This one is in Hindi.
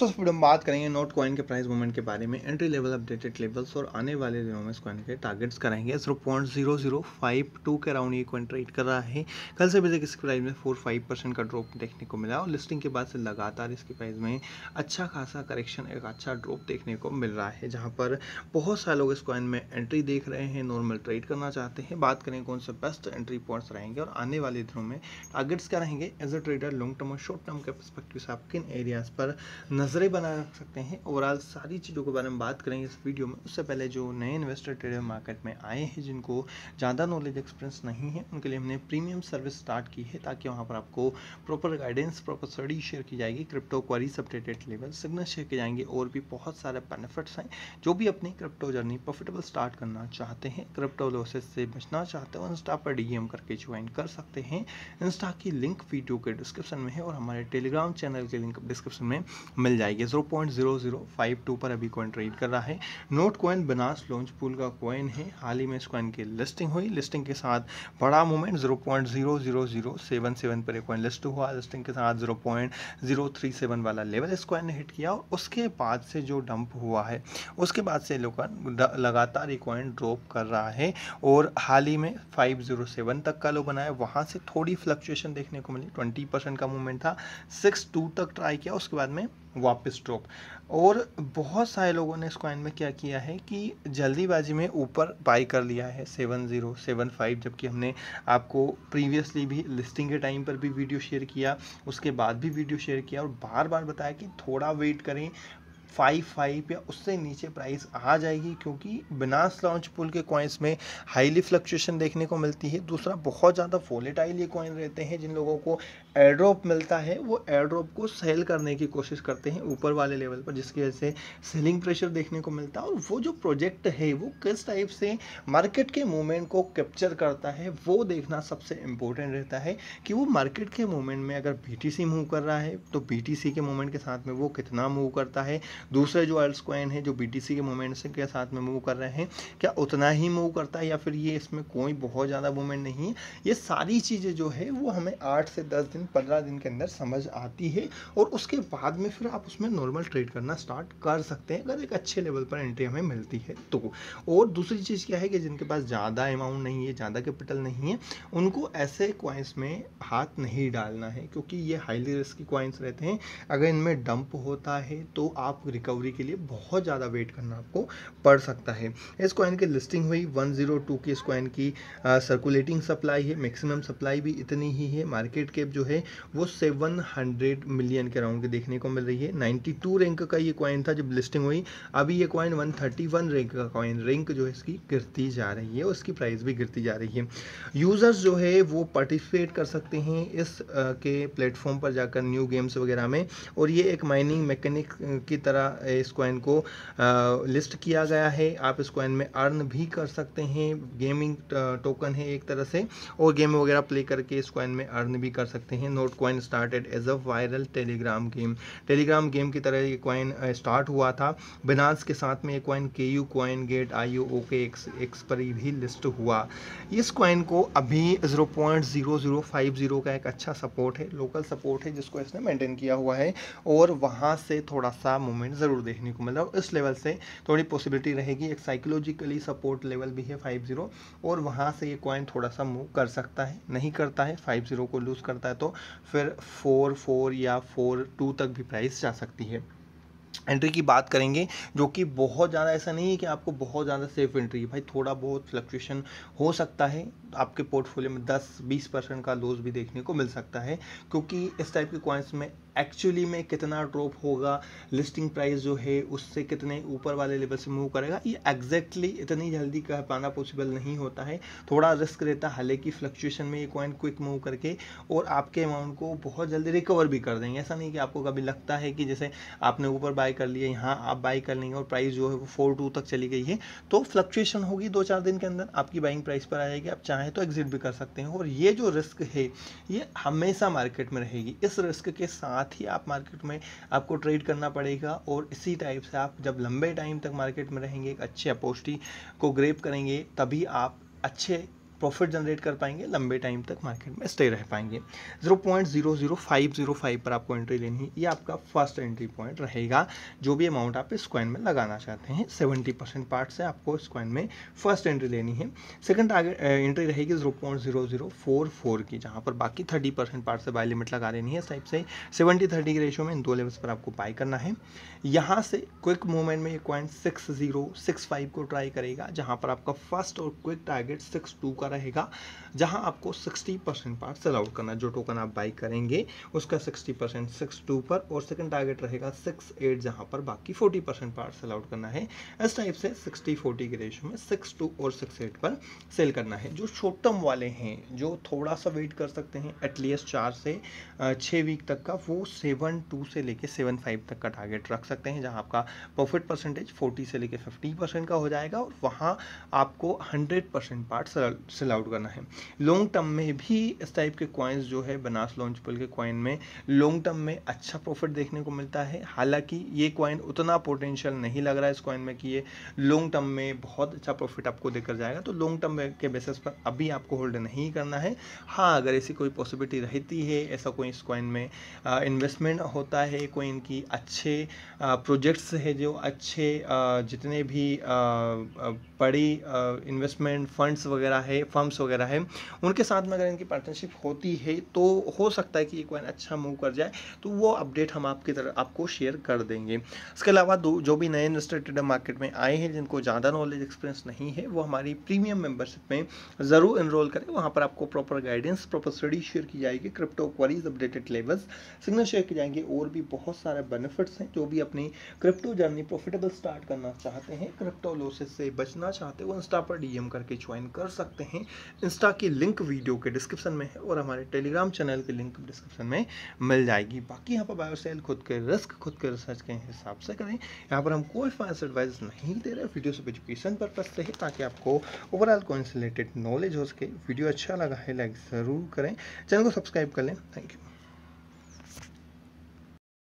तो फिर हम बात करेंगे नोट कॉइन के प्राइस मूवमेंट के बारे में एंट्री लेवल अपडेटेड लेवल्स और आने वाले दिनों में इस कॉइन के टारगेट्स कराएंगे zero point zero zero five two के अराउंड ये कॉइन ट्रेड कर रहा है कल से बेचक इसके प्राइस में फोर फाइव परसेंट का ड्रॉप देखने को मिला और लिस्टिंग के बाद से लगातार इसके प्राइस में अच्छा खासा करेक्शन एक अच्छा ड्रॉप देखने को मिल रहा है जहाँ पर बहुत सारे लोग इस कॉइन में एंट्री देख रहे हैं नॉर्मल ट्रेड करना चाहते हैं बात करें कौन से बेस्ट एंट्री पॉइंट्स रहेंगे और आने वाले दिनों में टारगेट्स क्या रहेंगे as a trader long term और शॉर्ट टर्म के परस्पेक्टिव से आप किन एरियाज पर नज़रें बना रख सकते हैं ओवरऑल सारी चीज़ों के बारे में बात करेंगे इस वीडियो में उससे पहले जो नए इन्वेस्टर ट्रेडर मार्केट में आए हैं जिनको ज़्यादा नॉलेज एक्सपीरियंस नहीं है उनके लिए हमने प्रीमियम सर्विस स्टार्ट की है ताकि वहाँ पर आपको proper guidance proper study share की जाएगी crypto queries updated level signal share किए जाएंगे और भी बहुत सारे बेनिफिट्स हैं जो भी अपनी क्रिप्टो जर्नी प्रॉफिटेबल स्टार्ट करना चाहते हैं क्रिप्टो लॉसेज से बचना चाहते हैं इंस्टा पर डी करके ज्वाइन कर सकते हैं इंस्टा की लिंक वीडियो के डिस्क्रिप्शन में है और हमारे टेलीग्राम चैनल के लिंक डिस्क्रिप्शन में मिल जाएगी zero point zero zero five two पर अभी कॉइन ट्रेड कर रहा है Not coin Binance launch pool का कॉइन है हाल ही में इस कॉइन की लिस्टिंग हुई लिस्टिंग के साथ बड़ा movement zero point zero zero zero seven seven पर कॉइन लिस्ट हुआ लिस्टिंग के साथ zero point zero three seven वाला लेवल इस कॉइन ने हिट किया और उसके बाद से जो डंप हुआ है उसके बाद से लोकन लगातार ये कॉइन ड्रॉप कर रहा है और हाल ही में फाइव जीरो सेवन तक का लो बनाया वहाँ से थोड़ी फ्लक्चुएशन देखने को मिली ट्वेंटी परसेंट का मूवमेंट था सिक्स टू तक ट्राई किया उसके बाद में वापस ड्रॉप और बहुत सारे लोगों ने इस कॉइन में क्या किया है कि जल्दीबाजी में ऊपर बाई कर लिया है सेवन ज़ीरो सेवन फाइव जबकि हमने आपको प्रीवियसली भी लिस्टिंग के टाइम पर भी वीडियो शेयर किया उसके बाद भी वीडियो शेयर किया और बार बार बताया कि थोड़ा वेट करें फाइव फाइव या उससे नीचे प्राइस आ जाएगी क्योंकि बिनास लॉन्च पुल के कॉइन्स में हाईली फ्लक्चुएशन देखने को मिलती है दूसरा बहुत ज़्यादा फोलेटाइल ये कॉइन रहते हैं जिन लोगों को एड्रॉप मिलता है वो एड्रॉप को सेल करने की कोशिश करते हैं ऊपर वाले लेवल पर जिसकी वजह से सेलिंग प्रेशर देखने को मिलता है और वो जो प्रोजेक्ट है वो किस टाइप से मार्केट के मूवमेंट को कैप्चर करता है वो देखना सबसे इम्पोर्टेंट रहता है कि वो मार्केट के मूवमेंट में अगर बी मूव कर रहा है तो बी के मूवमेंट के साथ में वो कितना मूव करता है दूसरे जो अल्ट कॉइन है जो बी के मूवमेंट के साथ में मूव कर रहे हैं क्या उतना ही मूव करता है या फिर ये इसमें कोई बहुत ज़्यादा मूवमेंट नहीं है ये सारी चीज़ें जो है वो हमें आठ से दस दिन पंद्रह दिन के अंदर समझ आती है और उसके बाद में फिर आप उसमें नॉर्मल ट्रेड करना स्टार्ट कर सकते हैं अगर एक अच्छे लेवल पर एंट्री हमें मिलती है तो और दूसरी चीज़ क्या है कि जिनके पास ज़्यादा अमाउंट नहीं है ज़्यादा कैपिटल नहीं है उनको ऐसे क्वाइंस में हाथ नहीं डालना है क्योंकि ये हाईली रिस्की क्वाइंस रहते हैं अगर इनमें डंप होता है तो आप रिकवरी के लिए बहुत ज़्यादा वेट करना आपको पड़ सकता है इस कॉइन की लिस्टिंग हुई 102 की इस कॉइन की सर्कुलेटिंग सप्लाई है मैक्सिमम सप्लाई भी इतनी ही है मार्केट कैप जो है वो 700 मिलियन के राउंड के देखने को मिल रही है 92 रैंक का ये कॉइन था जब लिस्टिंग हुई अभी ये कॉइन 131 रैंक का कॉइन रैंक जो है इसकी गिरती जा रही है उसकी प्राइस भी गिरती जा रही है यूज़र्स जो है वो पार्टिसिपेट कर सकते हैं इस के प्लेटफॉर्म पर जाकर न्यू गेम्स वगैरह में और ये एक माइनिंग मैकेनिक की तरह द्वारा इस कॉइन को लिस्ट किया गया है आप इस कॉइन में अर्न भी कर सकते हैं गेमिंग टोकन है एक तरह से और गेम वगैरह प्ले करके इस कॉइन में अर्न भी कर सकते हैं Not coin started as a viral Telegram game Telegram game की तरह ये कॉइन स्टार्ट हुआ था बिनास के साथ में ये कॉइन के Gate io OK X X पर भी लिस्ट हुआ इस कॉइन को अभी zero zero zero point five zero का एक अच्छा सपोर्ट है लोकल सपोर्ट है जिसको इसने मेंटेन किया हुआ है और वहाँ से थोड़ा सा मूवमेंट मूवमेंट ज़रूर देखने को मिल है इस लेवल से थोड़ी पॉसिबिलिटी रहेगी एक साइकोलॉजिकली सपोर्ट लेवल भी है फाइव जीरो और वहाँ से ये कॉइन थोड़ा सा मूव कर सकता है नहीं करता है फाइव जीरो को लूज़ करता है तो फिर फोर फोर या फोर टू तक भी प्राइस जा सकती है एंट्री की बात करेंगे जो कि बहुत ज़्यादा ऐसा नहीं है कि आपको बहुत ज़्यादा सेफ एंट्री है भाई थोड़ा बहुत फ्लक्चुएशन हो सकता है आपके पोर्टफोलियो में 10-20 परसेंट का लॉस भी देखने को मिल सकता है क्योंकि इस टाइप के कॉइन्स में एक्चुअली में कितना ड्रॉप होगा लिस्टिंग प्राइस जो है उससे कितने ऊपर वाले लेवल से मूव करेगा ये एग्जैक्टली इतनी जल्दी कह पाना पॉसिबल नहीं होता है थोड़ा रिस्क रहता है हालांकि फ्लक्चुएशन में ये कॉइन क्विक मूव करके और आपके अमाउंट को बहुत जल्दी रिकवर भी कर देंगे ऐसा नहीं कि आपको कभी लगता है कि जैसे आपने ऊपर बाय कर लिया यहाँ आप बाय कर लेंगे और प्राइस जो है वो फोर टू तक चली गई है तो फ्लक्चुएशन होगी दो चार दिन के अंदर आपकी बाइंग प्राइस पर आ जाएगी आप चाहें तो एग्जिट भी कर सकते हैं और ये जो रिस्क है ये हमेशा मार्केट में रहेगी इस रिस्क के साथ साथ ही आप मार्केट में आपको ट्रेड करना पड़ेगा और इसी टाइप से आप जब लंबे टाइम तक मार्केट में रहेंगे एक अच्छे अपोस्टी को ग्रेप करेंगे तभी आप अच्छे प्रॉफिट जनरेट कर पाएंगे लंबे टाइम तक मार्केट में स्टे रह पाएंगे zero point zero zero five zero five पर आपको एंट्री लेनी है ये आपका फर्स्ट एंट्री पॉइंट रहेगा जो भी अमाउंट आप इस क्वाइन में लगाना चाहते हैं सेवेंटी परसेंट पार्ट से आपको इस क्वाइन में फर्स्ट एंट्री लेनी है सेकेंड एंट्री रहेगी zero point zero zero four four की जहाँ पर बाकी थर्टी परसेंट पार्ट से बाय लिमिट लगा लेनी है इस टाइप से सेवेंटी थर्टी के रेशियो में इन दो लेवल्स पर आपको बाय करना है यहाँ से क्विक मूवमेंट में ये coin six zero six five को ट्राई करेगा जहाँ पर आपका फर्स्ट और क्विक टारगेट सिक्स टू का का रहेगा जहां आपको 60 परसेंट पार्ट्स अलाउड करना जो टोकन आप बाई करेंगे उसका 60 परसेंट सिक्स टू पर और सेकंड टारगेट रहेगा सिक्स एट जहाँ पर बाकी 40 परसेंट पार्ट्स अलाउड करना है इस टाइप से 60 40 के रेशो में सिक्स टू और सिक्स एट पर सेल करना है जो शॉर्ट टर्म वाले हैं जो थोड़ा सा वेट कर सकते हैं एटलीस्ट चार से छः वीक तक का वो सेवन टू से लेकर सेवन फाइव तक का टारगेट रख सकते हैं जहाँ आपका प्रॉफिट परसेंटेज फोर्टी से लेकर फिफ्टी का हो जाएगा और वहाँ आपको hundred percent part sell out करना है लॉन्ग टर्म में भी इस टाइप के कॉइन्स जो है बनास लॉन्चपल के कॉइन में लॉन्ग टर्म में अच्छा प्रॉफिट देखने को मिलता है हालांकि ये कॉइन उतना पोटेंशियल नहीं लग रहा है इस कॉइन में कि ये लॉन्ग टर्म में बहुत अच्छा प्रॉफिट आपको देकर जाएगा तो लॉन्ग टर्म के बेसिस पर अभी आपको होल्ड नहीं करना है हाँ अगर ऐसी कोई पॉसिबिलिटी रहती है ऐसा कोई इस कॉइन में इन्वेस्टमेंट होता है कोई इनकी अच्छे प्रोजेक्ट्स है जो अच्छे जितने भी बड़ी इन्वेस्टमेंट फंड्स वगैरह है फर्म्स वगैरह है उनके साथ में अगर इनकी पार्टनरशिप होती है तो हो सकता है कि ये कॉइन अच्छा मूव कर जाए तो वो अपडेट हम आपकी तरफ आपको शेयर कर देंगे इसके अलावा जो भी नए इन्वेस्टर ट्रेडर मार्केट में आए हैं जिनको ज़्यादा नॉलेज एक्सपीरियंस नहीं है वो हमारी प्रीमियम मेंबरशिप में ज़रूर इनरोल करें वहाँ पर आपको proper guidance proper study share की जाएगी crypto queries updated levels signal share किए जाएंगे और भी बहुत सारे बेनिफिट्स हैं जो भी अपनी क्रिप्टो जर्नी प्रॉफिटेबल स्टार्ट करना चाहते हैं क्रिप्टो लॉसेस से बचना चाहते हैं वो इंस्टा पर डीएम करके ज्वाइन कर सकते हैं रखें इंस्टा की लिंक वीडियो के डिस्क्रिप्शन में है और हमारे टेलीग्राम चैनल के लिंक डिस्क्रिप्शन में मिल जाएगी बाकी यहाँ पर बायोसेल खुद के रिस्क खुद के रिसर्च के हिसाब से करें यहाँ पर हम कोई फाइनेंस एडवाइस नहीं दे रहे वीडियो सिर्फ एजुकेशन परपज से है ताकि आपको ओवरऑल कॉइन से रिलेटेड नॉलेज हो सके वीडियो अच्छा लगा है लाइक ज़रूर करें चैनल को सब्सक्राइब कर लें थैंक यू